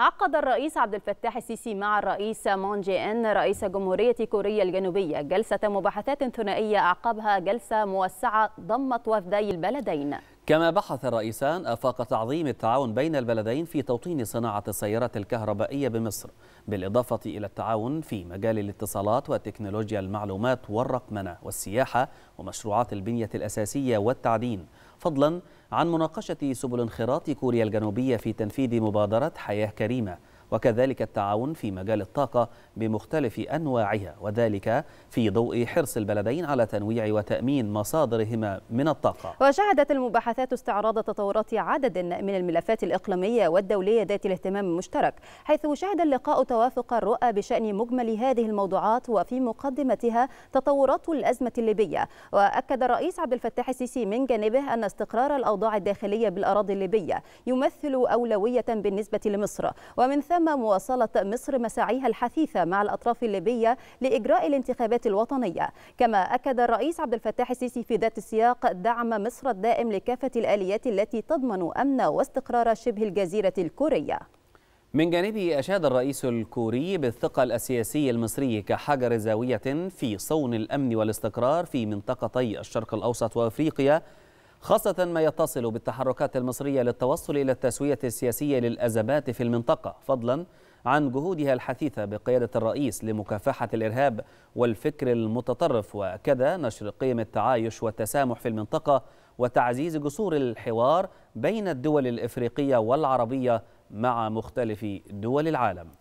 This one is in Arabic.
عقد الرئيس عبد الفتاح السيسي مع الرئيس مون جي إن رئيس جمهورية كوريا الجنوبية جلسة مباحثات ثنائية أعقبها جلسة موسعة ضمت وفدي البلدين كما بحث الرئيسان آفاق تعظيم التعاون بين البلدين في توطين صناعة السيارات الكهربائية بمصر بالإضافة إلى التعاون في مجال الاتصالات وتكنولوجيا المعلومات والرقمنة والسياحة ومشروعات البنية الأساسية والتعدين فضلا عن مناقشة سبل انخراط كوريا الجنوبية في تنفيذ مبادرة حياة كريمة وكذلك التعاون في مجال الطاقة بمختلف أنواعها وذلك في ضوء حرص البلدين على تنويع وتأمين مصادرهما من الطاقة وشهدت المباحثات استعراض تطورات عدد من الملفات الإقليمية والدولية ذات الاهتمام المشترك حيث شهد اللقاء توافق الرؤى بشأن مجمل هذه الموضوعات وفي مقدمتها تطورات الأزمة الليبية وأكد الرئيس عبد الفتاح السيسي من جانبه أن استقرار الأوضاع الداخلية بالأراضي الليبية يمثل أولوية بالنسبة لمصر ومن ثم تم مواصلة مصر مساعيها الحثيثة مع الأطراف الليبية لإجراء الانتخابات الوطنية كما أكد الرئيس عبد الفتاح السيسي في ذات السياق دعم مصر الدائم لكافة الآليات التي تضمن أمن واستقرار شبه الجزيرة الكورية من جانبه أشاد الرئيس الكوري بالثقل السياسي المصري كحجر زاوية في صون الأمن والاستقرار في منطقتي الشرق الأوسط وأفريقيا خاصة ما يتصل بالتحركات المصرية للتوصل إلى التسوية السياسية للأزمات في المنطقة فضلا عن جهودها الحثيثة بقيادة الرئيس لمكافحة الإرهاب والفكر المتطرف وكذا نشر قيم التعايش والتسامح في المنطقة وتعزيز جسور الحوار بين الدول الإفريقية والعربية مع مختلف دول العالم